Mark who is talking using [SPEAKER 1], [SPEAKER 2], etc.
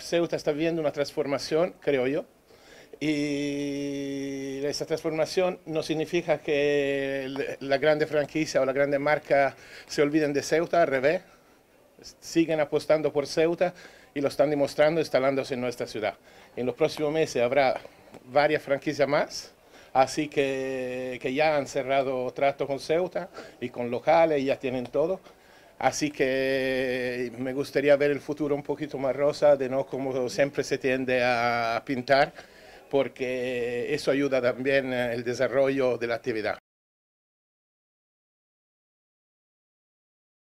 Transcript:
[SPEAKER 1] Ceuta está viviendo una transformación, creo yo, y esa transformación no significa que la grande franquicia o la grande marca se olviden de Ceuta, al revés, siguen apostando por Ceuta y lo están demostrando instalándose en nuestra ciudad. En los próximos meses habrá varias franquicias más, así que, que ya han cerrado trato con Ceuta y con locales, ya tienen todo. Así que me gustaría ver el futuro un poquito más rosa, de no como siempre se tiende a pintar, porque eso ayuda también el desarrollo de la actividad.